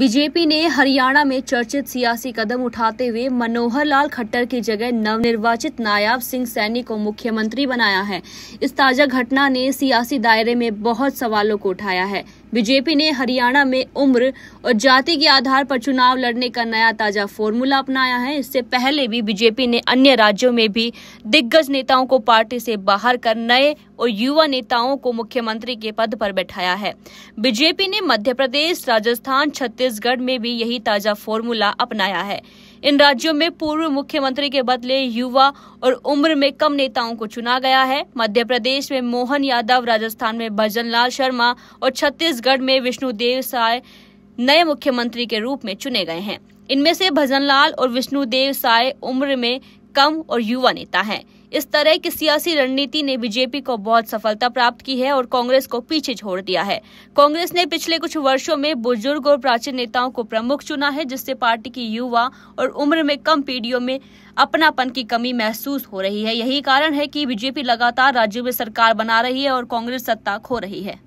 BJP ने हरियाणा में चर्चित सियासी कदम उठाते हुए मनोहर लाल खट्टर की जगह नवनिर्वाचित नायाब सिंह सैनी को मुख्यमंत्री बनाया है इस ताजा घटना ने सियासी दायरे में बहुत सवालों को उठाया है बीजेपी ने हरियाणा में उम्र और जाति के आधार पर चुनाव लड़ने का नया ताजा फॉर्मूला अपनाया है इससे पहले भी बीजेपी ने अन्य राज्यों में भी दिग्गज नेताओं को पार्टी से बाहर कर नए और युवा नेताओं को मुख्यमंत्री के पद पर बैठाया है बीजेपी ने मध्य प्रदेश राजस्थान छत्तीसगढ़ में भी यही ताजा फॉर्मूला अपनाया है इन राज्यों में पूर्व मुख्यमंत्री के बदले युवा और उम्र में कम नेताओं को चुना गया है मध्य प्रदेश में मोहन यादव राजस्थान में भजन लाल शर्मा और छत्तीसगढ़ में विष्णुदेव साय नए मुख्यमंत्री के रूप में चुने गए हैं इनमें से भजनलाल और विष्णुदेव साय उम्र में कम और युवा नेता हैं इस तरह की सियासी रणनीति ने बीजेपी को बहुत सफलता प्राप्त की है और कांग्रेस को पीछे छोड़ दिया है कांग्रेस ने पिछले कुछ वर्षों में बुजुर्ग और प्राचीन नेताओं को प्रमुख चुना है जिससे पार्टी की युवा और उम्र में कम पीढ़ियों में अपनापन की कमी महसूस हो रही है यही कारण है कि बीजेपी लगातार राज्य में सरकार बना रही है और कांग्रेस सत्ता खो रही है